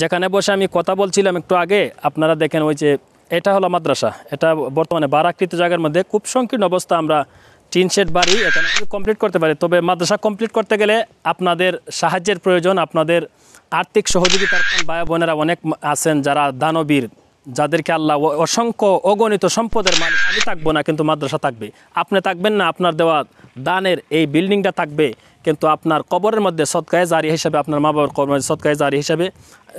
যেখানে বসে আমি কথা বলছিলাম একটু আগে আপনারা দেখেন ওই যে এটা হলো মাদ্রাসা এটা বর্তমানে বারাকৃত জায়গার মধ্যে খুব সংকীর্ণ অবস্থা আমরা টিন শেড বাড়ি এখানে কমপ্লিট করতে পারি তবে মাদ্রাসা কমপ্লিট করতে গেলে আপনাদের সাহায্যের প্রয়োজন আপনাদের আর্থিক সহযোগিতার ভাই বোনেরা অনেক আছেন যারা দানবীর যাদেরকে আল্লাহ অসংখ্য অগণিত সম্পদের মালিক আমি থাকবো না কিন্তু মাদ্রাসা থাকবে আপনি থাকবেন না আপনার দেওয়া দানের এই বিল্ডিংটা থাকবে কিন্তু আপনার কবরের মধ্যে সৎকায় জারি হিসাবে আপনার মা বাবার কবর সৎকায় জারি হিসাবে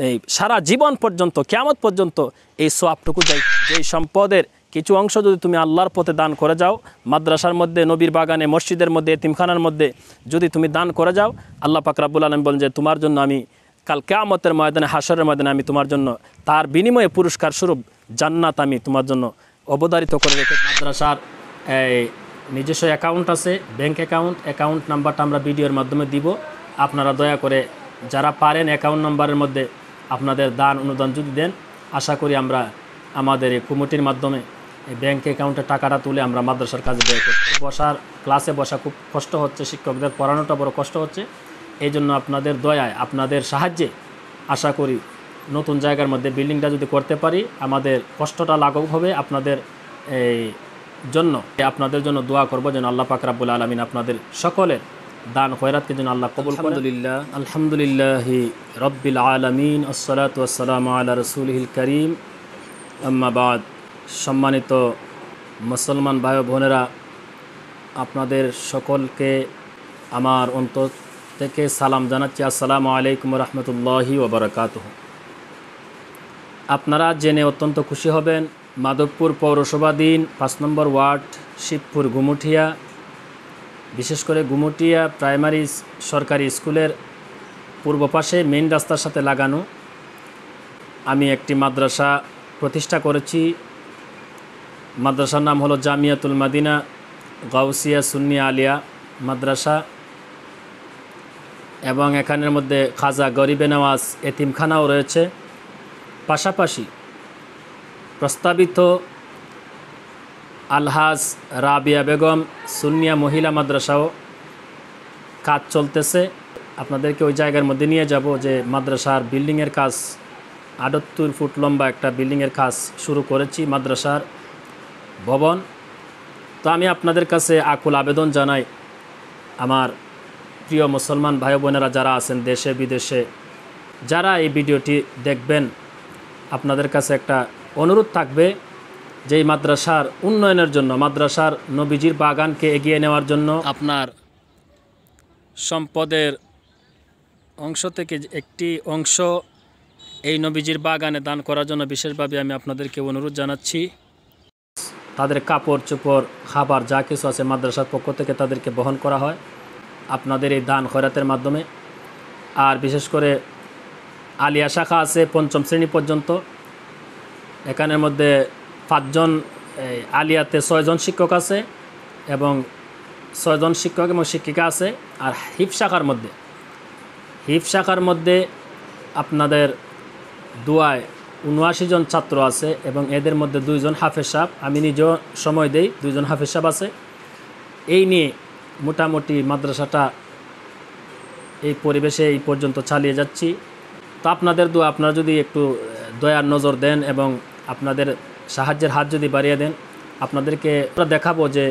এই সারা জীবন পর্যন্ত কেমত পর্যন্ত এই সোয়াপটুকু যাই এই সম্পদের কিছু অংশ যদি তুমি আল্লাহর পথে দান করে যাও মাদ্রাসার মধ্যে নবীর বাগানে মসজিদের মধ্যে তিমখানার মধ্যে যদি তুমি দান করে যাও আল্লাহ পাকরাবুল আলম বলেন যে তোমার জন্য আমি কাল কেয়ামতের ময়দানে হাসরের ময়দানে আমি তোমার জন্য তার বিনিময়ে পুরস্কার স্বরূপ জান্নাত আমি তোমার জন্য অবদারিত করে রেখে মাদ্রাসার এই নিজস্ব অ্যাকাউন্ট আছে ব্যাংক অ্যাকাউন্ট অ্যাকাউন্ট নাম্বারটা আমরা ভিডিওর মাধ্যমে দিব আপনারা দয়া করে যারা পারেন অ্যাকাউন্ট নাম্বারের মধ্যে আপনাদের দান অনুদান যদি দেন আশা করি আমরা আমাদের এই কমিটির মাধ্যমে এই ব্যাংক অ্যাকাউন্টে টাকাটা তুলে আমরা মাদ্রাসার কাজে ব্যয় করি বসার ক্লাসে বসা খুব কষ্ট হচ্ছে শিক্ষকদের পড়ানোটা বড় কষ্ট হচ্ছে এই জন্য আপনাদের দয়ায় আপনাদের সাহায্যে আশা করি নতুন জায়গার মধ্যে বিল্ডিংটা যদি করতে পারি আমাদের কষ্টটা লাঘব হবে আপনাদের এই জন্য আপনাদের জন্য দোয়া করবো যেন আল্লাহ পাকরাবুল আলমিন আপনাদের সকলের দান খয়রাতকে যেন আল্লাহ কবুল আলহামদুলিল্লাহ আলহামদুলিল্লাহ রব্বিল আলমিন আসসালাত আসসালাম আল্লাহ রসুলহিল করিম আম্মাবাদ সম্মানিত মুসলমান ভাই বোনেরা আপনাদের সকলকে আমার অন্তর থেকে সালাম জানাচ্ছি আসসালামু আলাইকুম রহমতুল্লাহি ওবরাকাত আপনারা জেনে অত্যন্ত খুশি হবেন মাধবপুর পৌরসভাধীন পাঁচ নম্বর ওয়ার্ড শিবপুর গুমুঠিয়া বিশেষ করে গুমুটিয়া প্রাইমারি সরকারি স্কুলের পূর্ব পাশে মেন রাস্তার সাথে লাগানো আমি একটি মাদ্রাসা প্রতিষ্ঠা করেছি মাদ্রাসার নাম হলো জামিয়াতুল মাদিনা গাউসিয়া সুন্নি আলিয়া মাদ্রাসা এবং এখানের মধ্যে খাজা গরিবে নওয়াজ এতিমখানাও রয়েছে পাশাপাশি প্রস্তাবিত আলহাজ রাবিয়া বেগম সুনিয়া মহিলা মাদ্রাসাও কাজ চলতেছে আপনাদেরকে ওই জায়গার মধ্যে নিয়ে যাব যে মাদ্রাসার বিল্ডিংয়ের কাজ আটাত্তর ফুট লম্বা একটা বিল্ডিংয়ের কাজ শুরু করেছি মাদ্রাসার ভবন তো আমি আপনাদের কাছে আকুল আবেদন জানাই আমার প্রিয় মুসলমান ভাই বোনেরা যারা আছেন দেশে বিদেশে যারা এই ভিডিওটি দেখবেন আপনাদের কাছে একটা অনুরোধ থাকবে যে মাদ্রাসার উন্নয়নের জন্য মাদ্রাসার নবীজির বাগানকে এগিয়ে নেওয়ার জন্য আপনার সম্পদের অংশ থেকে একটি অংশ এই নবীজির বাগানে দান করার জন্য বিশেষভাবে আমি আপনাদেরকে অনুরোধ জানাচ্ছি তাদের কাপড় চোপড় খাবার যা কিছু আছে মাদ্রাসার পক্ষ থেকে তাদেরকে বহন করা হয় আপনাদের এই দান খয়রাতের মাধ্যমে আর বিশেষ করে আলিয়া শাখা আছে পঞ্চম শ্রেণী পর্যন্ত এখানের মধ্যে পাঁচজন আলিয়াতে ছয়জন শিক্ষক আছে এবং ছয়জন শিক্ষক এবং শিক্ষিকা আছে আর হিপ শাখার মধ্যে হিপ শাখার মধ্যে আপনাদের দুয়ায় উনআশি জন ছাত্র আছে এবং এদের মধ্যে দুইজন হাফেজ সাহ আমি নিজেও সময় দেই দুইজন হাফেজ সাহ আছে এই নিয়ে মোটামুটি মাদ্রাসাটা এই পরিবেশে এই পর্যন্ত চালিয়ে যাচ্ছি তো আপনাদের দু আপনারা যদি একটু দয়ার নজর দেন এবং আপনাদের সাহায্যের হাত যদি বাড়িয়ে দেন আপনাদেরকে দেখাবো যে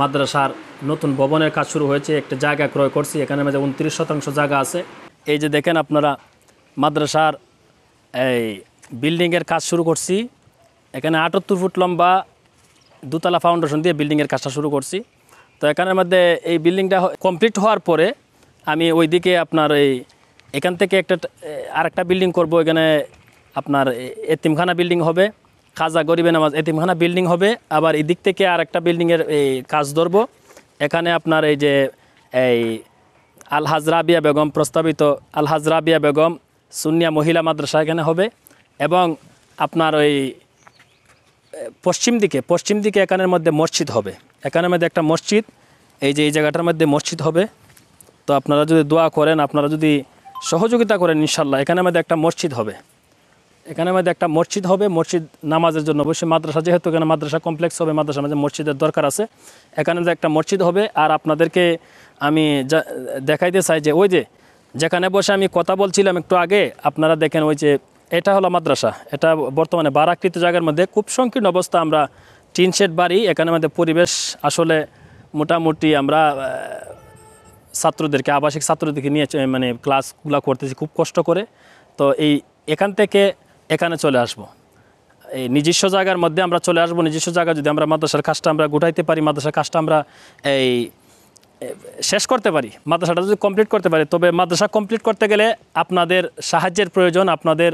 মাদ্রাসার নতুন ভবনের কাজ শুরু হয়েছে একটা জায়গা ক্রয় করছি এখানে মাঝে উনত্রিশ শতাংশ জায়গা আছে এই যে দেখেন আপনারা মাদ্রাসার এই বিল্ডিংয়ের কাজ শুরু করছি এখানে আটাত্তর ফুট লম্বা দুতলা ফাউন্ডেশন দিয়ে বিল্ডিংয়ের কাজটা শুরু করছি তো এখানের মধ্যে এই বিল্ডিংটা কমপ্লিট হওয়ার পরে আমি ওইদিকে আপনার এই এখান থেকে একটা আরেকটা বিল্ডিং করব এখানে আপনার এতিমখানা বিল্ডিং হবে খাজা গরিবে নামাজ এতিমখানা বিল্ডিং হবে আবার এদিক থেকে আর একটা বিল্ডিংয়ের এই কাজ ধরবো এখানে আপনার এই যে এই আল হাজরাবিয়া বেগম প্রস্তাবিত আল হাজরাবিয়া বেগম সুনিয়া মহিলা মাদ্রাসা এখানে হবে এবং আপনার ওই পশ্চিম দিকে পশ্চিম দিকে এখানের মধ্যে মসজিদ হবে এখানের মধ্যে একটা মসজিদ এই যে এই জায়গাটার মধ্যে মসজিদ হবে তো আপনারা যদি দোয়া করেন আপনারা যদি সহযোগিতা করেন ইনশাল্লাহ এখানে আমাদের একটা মসজিদ হবে এখানে আমাদের একটা মসজিদ হবে মসজিদ নামাজের জন্য অবশ্যই মাদ্রাসা যেহেতু এখানে মাদ্রাসা কমপ্লেক্স হবে মাদ্রাসা মাঝে মসজিদের দরকার আছে এখানে একটা মসজিদ হবে আর আপনাদেরকে আমি দেখাইতে চাই যে ওই যে যেখানে বসে আমি কথা বলছিলাম একটু আগে আপনারা দেখেন ওই যে এটা হলো মাদ্রাসা এটা বর্তমানে বারাকৃত জায়গার মধ্যে খুব সংকীর্ণ অবস্থা আমরা টিন শেড বাড়ি এখানে আমাদের পরিবেশ আসলে মোটামুটি আমরা ছাত্রদেরকে আবাসিক ছাত্রদেরকে নিয়ে মানে ক্লাসগুলো করতেছি খুব কষ্ট করে তো এই এখান থেকে এখানে চলে আসব। এই নিজস্ব জায়গার মধ্যে আমরা চলে আসবো নিজস্ব জায়গা যদি আমরা মাদ্রাসার কাজটা আমরা গুটাইতে পারি মাদ্রাসার কাজটা আমরা এই শেষ করতে পারি মাদ্রাসাটা যদি কমপ্লিট করতে পারি তবে মাদ্রাসা কমপ্লিট করতে গেলে আপনাদের সাহায্যের প্রয়োজন আপনাদের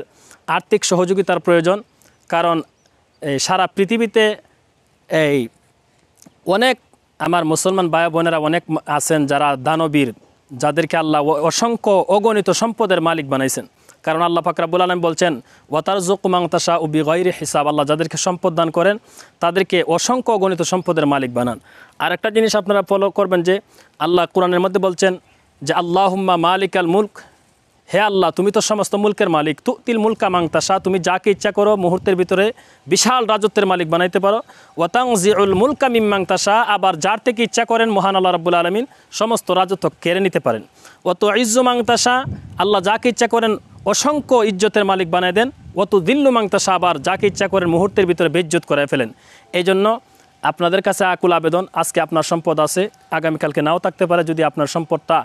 আর্থিক সহযোগিতার প্রয়োজন কারণ সারা পৃথিবীতে এই অনেক আমার মুসলমান ভাই বোনেরা অনেক আছেন যারা দানবীর যাদেরকে আল্লাহ অসংখ্য অগণিত সম্পদের মালিক বানাইছেন কারণ আল্লাহ ফাকরাবুল আলম বলছেন ওয়াতার জোকুমাংতাশা ও বিগৈরি হিসাব আল্লাহ যাদেরকে সম্পদ দান করেন তাদেরকে অসংখ্য গণিত সম্পদের মালিক বানান আর একটা জিনিস আপনারা ফলো করবেন যে আল্লাহ কোরআনের মধ্যে বলছেন যে আল্লাহুম্মা মালিক আল মুল্ক হে আল্লাহ তুমি তো সমস্ত মুলকের মালিক তু তিল মুলকা শাহ তুমি যাকে ইচ্ছা করো মুহূর্তের ভিতরে বিশাল রাজত্বের মালিক বানাইতে পারো ওয়াতাং জিউল মুলকা মিম শাহ আবার যার থেকে ইচ্ছা করেন মহান আল্লাহ রব্বুল আলমিন সমস্ত রাজত্ব কেড়ে নিতে পারেন অত ইজ্জু শাহ আল্লাহ যাকে ইচ্ছা করেন অসংখ্য ইজ্জতের মালিক বানায় দেন অত দিল্লু শাহ আবার যাকে ইচ্ছা করেন মুহূর্তের ভিতরে বেজ্জুত করে ফেলেন এই জন্য আপনাদের কাছে আকুল আবেদন আজকে আপনার সম্পদ আছে আগামীকালকে নাও থাকতে পারে যদি আপনার সম্পদটা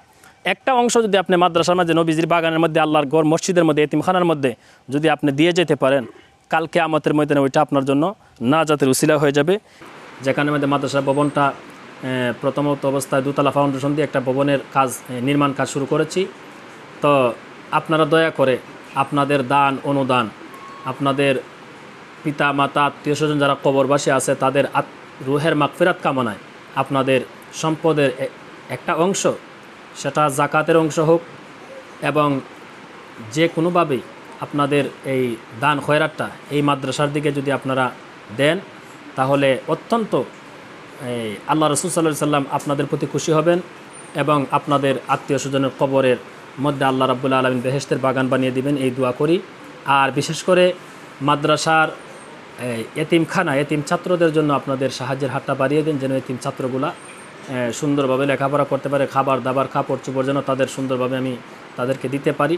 একটা অংশ যদি আপনি মাদ্রাসার মাঝে নবীজির বাগানের মধ্যে আল্লাহর গড় মসজিদের মধ্যে এতিমখানার মধ্যে যদি আপনি দিয়ে যেতে পারেন কালকে আমাদের ময়দানে ওইটা আপনার জন্য না জাতের উসিলা হয়ে যাবে যেখানে মধ্যে মাদ্রাসার ভবনটা প্রথমত অবস্থায় দুতলা ফাউন্ডেশন দিয়ে একটা ভবনের কাজ নির্মাণ কাজ শুরু করেছি তো আপনারা দয়া করে আপনাদের দান অনুদান আপনাদের পিতা মাতা আত্মীয় স্বজন যারা কবরবাসী আছে তাদের রুহের মাকফিরাত কামনায় আপনাদের সম্পদের একটা অংশ সেটা জাকাতের অংশ হোক এবং যে কোনোভাবেই আপনাদের এই দান খয়রাতটা এই মাদ্রাসার দিকে যদি আপনারা দেন তাহলে অত্যন্ত এই আল্লাহ রসুল সাল্লাম আপনাদের প্রতি খুশি হবেন এবং আপনাদের আত্মীয় স্বজনের কবরের মধ্যে আল্লাহ রাবুল্লা আলমিন বেহেস্তের বাগান বানিয়ে দিবেন এই দোয়া করি আর বিশেষ করে মাদ্রাসার এতিমখানা এতিম ছাত্রদের জন্য আপনাদের সাহায্যের হাতটা বাড়িয়ে দিন যেন এতিম ছাত্রগুলা সুন্দরভাবে লেখাপড়া করতে পারে খাবার দাবার কাপড় চুপড় যেন তাদের সুন্দরভাবে আমি তাদেরকে দিতে পারি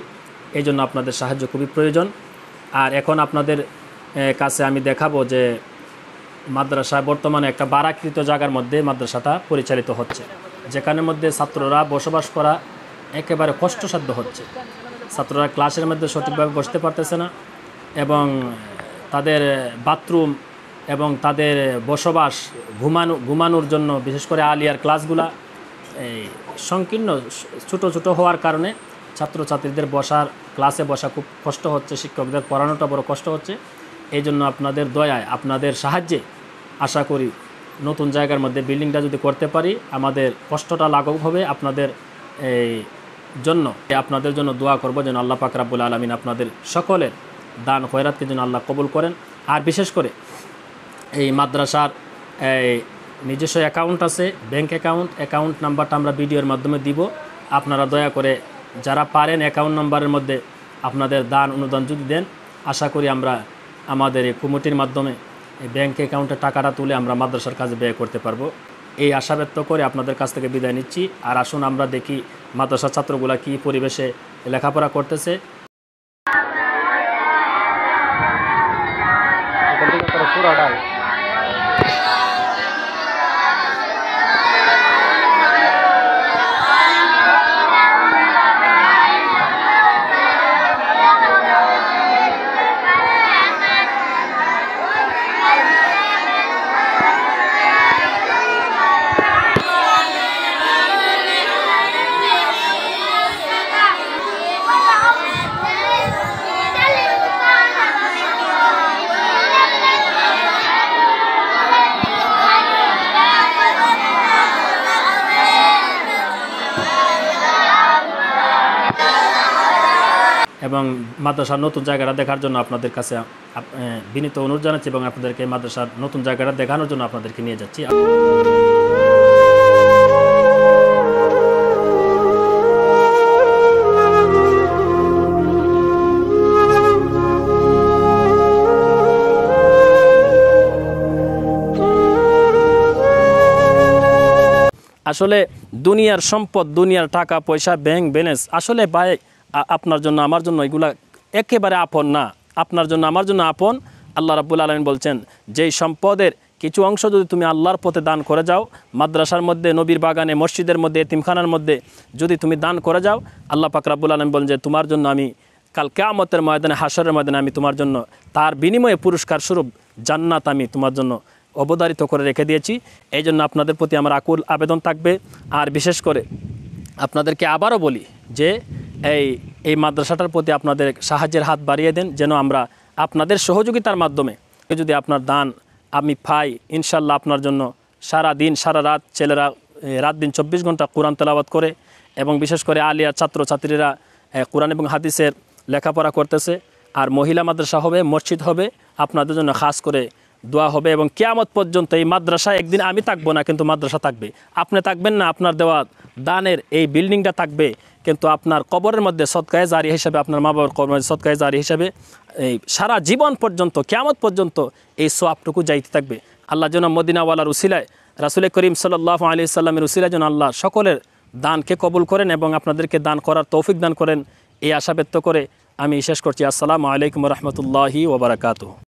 এই জন্য আপনাদের সাহায্য খুবই প্রয়োজন আর এখন আপনাদের কাছে আমি দেখাবো যে মাদ্রাসা বর্তমানে একটা বারাকৃত জায়গার মধ্যে মাদ্রাসাটা পরিচালিত হচ্ছে যেখানের মধ্যে ছাত্ররা বসবাস করা একেবারে কষ্টসাধ্য হচ্ছে ছাত্ররা ক্লাসের মধ্যে সঠিকভাবে বসতে পারতেছে না এবং তাদের বাথরুম এবং তাদের বসবাস ঘুমানো ঘুমানোর জন্য বিশেষ করে আলিয়ার ক্লাসগুলা এই সংকীর্ণ ছোটো ছোটো হওয়ার কারণে ছাত্রছাত্রীদের বসার ক্লাসে বসা খুব কষ্ট হচ্ছে শিক্ষকদের পড়ানোটা বড় কষ্ট হচ্ছে এই জন্য আপনাদের দয়ায় আপনাদের সাহায্যে আশা করি নতুন জায়গার মধ্যে বিল্ডিংটা যদি করতে পারি আমাদের কষ্টটা লাঘব হবে আপনাদের এই জন্য আপনাদের জন্য দোয়া করবো যেন আল্লাহ পাকরাবুল আলমিন আপনাদের সকলের দান খয়রাতকে যেন আল্লাহ কবুল করেন আর বিশেষ করে এই মাদ্রাসার এই নিজস্ব অ্যাকাউন্ট আছে ব্যাংক অ্যাকাউন্ট অ্যাকাউন্ট নাম্বারটা আমরা ভিডিওর মাধ্যমে দিব আপনারা দয়া করে যারা পারেন অ্যাকাউন্ট নাম্বারের মধ্যে আপনাদের দান অনুদান যদি দেন আশা করি আমরা আমাদের এই কুমুটির মাধ্যমে এই ব্যাংক অ্যাকাউন্টে টাকাটা তুলে আমরা মাদ্রাসার কাজে ব্যয় করতে পারবো এই আশা ব্যক্ত করে আপনাদের কাছ থেকে বিদায় নিচ্ছি আর আসুন আমরা দেখি মাদ্রাসার ছাত্রগুলা কী পরিবেশে লেখাপড়া করতেছে এবং মাদ্রাসার নতুন জায়গাটা দেখার জন্য আপনাদের কাছে বিনীত অনুরোধ জানাচ্ছি এবং আপনাদেরকে মাদ্রাসার নতুন জায়গাটা দেখানোর জন্য আপনাদেরকে নিয়ে যাচ্ছি আসলে দুনিয়ার সম্পদ দুনিয়ার টাকা পয়সা ব্যাংক ব্যালেন্স আসলে বাইক আপনার জন্য আমার জন্য এগুলা একেবারে আপন না আপনার জন্য আমার জন্য আপন আল্লাহ রাবুল আলমিন বলছেন যেই সম্পদের কিছু অংশ যদি তুমি আল্লাহর পথে দান করে যাও মাদ্রাসার মধ্যে নবীর বাগানে মসজিদের মধ্যে এতিমখানার মধ্যে যদি তুমি দান করে যাও আল্লাহ পাক রাবুল আলম বলেন যে তোমার জন্য আমি কাল কেয়ামতের ময়দানে হাসরের ময়দানে আমি তোমার জন্য তার বিনিময়ে পুরস্কার স্বরূপ জান্নাত আমি তোমার জন্য অবদারিত করে রেখে দিয়েছি এই জন্য আপনাদের প্রতি আমার আকুল আবেদন থাকবে আর বিশেষ করে আপনাদেরকে আবারও বলি যে এই এই মাদ্রাসাটার প্রতি আপনাদের সাহায্যের হাত বাড়িয়ে দেন যেন আমরা আপনাদের সহযোগিতার মাধ্যমে যদি আপনার দান আমি পাই ইনশাল্লাহ আপনার জন্য সারা দিন সারা রাত ছেলেরা রাত দিন চব্বিশ ঘন্টা কোরআন তেলাবাদ করে এবং বিশেষ করে আলিয়ার ছাত্রছাত্রীরা কোরআন এবং হাদিসের লেখাপড়া করতেছে আর মহিলা মাদ্রাসা হবে মসজিদ হবে আপনাদের জন্য খাস করে দোয়া হবে এবং কেয়ামত পর্যন্ত এই মাদ্রাসা একদিন আমি থাকবো না কিন্তু মাদ্রাসা থাকবে আপনি থাকবেন না আপনার দেওয়া দানের এই বিল্ডিংটা থাকবে কিন্তু আপনার কবরের মধ্যে সৎকায় জারি হিসাবে আপনার মা বাবার কবর মধ্যে সৎকায় জারি হিসাবে এই সারা জীবন পর্যন্ত কেয়ামত পর্যন্ত এই সোয়াবটুকু যাইতে থাকবে আল্লাহ যেন মদিনাওয়ালার উসিলায় রাসুল করিম সাল্লাহ আলি সাল্লামের উসিলায় যেন আল্লাহ সকলের দানকে কবুল করেন এবং আপনাদেরকে দান করার তৌফিক দান করেন এই আশা ব্যক্ত করে আমি শেষ করছি আসসালামু আলাইকুম রহমতুল্লাহি ওবরাকাতু